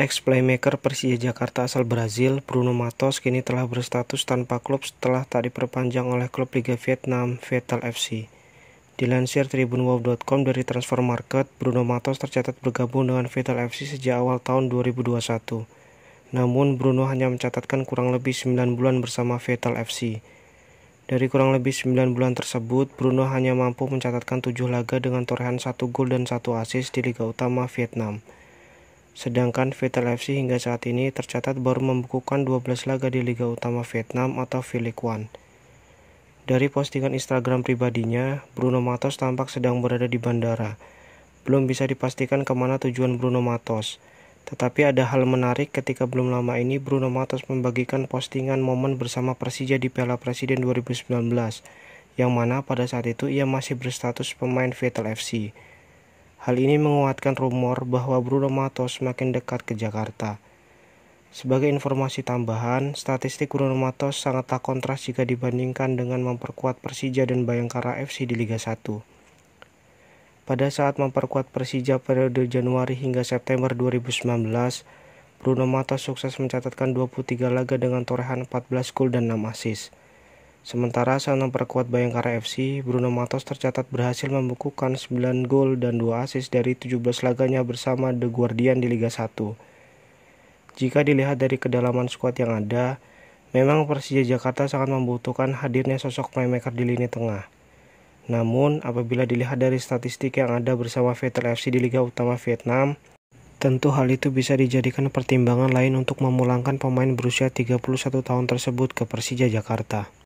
Ex playmaker Persija Jakarta asal Brazil, Bruno Matos kini telah berstatus tanpa klub setelah tak diperpanjang oleh klub Liga Vietnam Vettel FC. Dilansir tribunwolf.com dari Transfer Market, Bruno Matos tercatat bergabung dengan Vettel FC sejak awal tahun 2021. Namun Bruno hanya mencatatkan kurang lebih 9 bulan bersama Vettel FC. Dari kurang lebih 9 bulan tersebut, Bruno hanya mampu mencatatkan 7 laga dengan torehan 1 gol dan 1 asis di Liga Utama Vietnam. Sedangkan Vital FC hingga saat ini tercatat baru membukukan 12 laga di Liga Utama Vietnam atau V-League One. Dari postingan Instagram pribadinya, Bruno Matos tampak sedang berada di bandara. Belum bisa dipastikan kemana tujuan Bruno Matos. Tetapi ada hal menarik ketika belum lama ini Bruno Matos membagikan postingan momen bersama Persija di Piala Presiden 2019, yang mana pada saat itu ia masih berstatus pemain Vital FC. Hal ini menguatkan rumor bahwa Bruno Matos semakin dekat ke Jakarta. Sebagai informasi tambahan, statistik Bruno Matos sangat tak kontras jika dibandingkan dengan memperkuat Persija dan Bayangkara FC di Liga 1. Pada saat memperkuat Persija periode Januari hingga September 2019, Bruno Matos sukses mencatatkan 23 laga dengan torehan 14 gol dan 6 assist. Sementara saat memperkuat Bayangkara FC, Bruno Matos tercatat berhasil membukukan 9 gol dan 2 asis dari 17 laganya bersama The Guardian di Liga 1. Jika dilihat dari kedalaman skuad yang ada, memang Persija Jakarta sangat membutuhkan hadirnya sosok playmaker di lini tengah. Namun, apabila dilihat dari statistik yang ada bersama Vettel FC di Liga Utama Vietnam, tentu hal itu bisa dijadikan pertimbangan lain untuk memulangkan pemain berusia 31 tahun tersebut ke Persija Jakarta.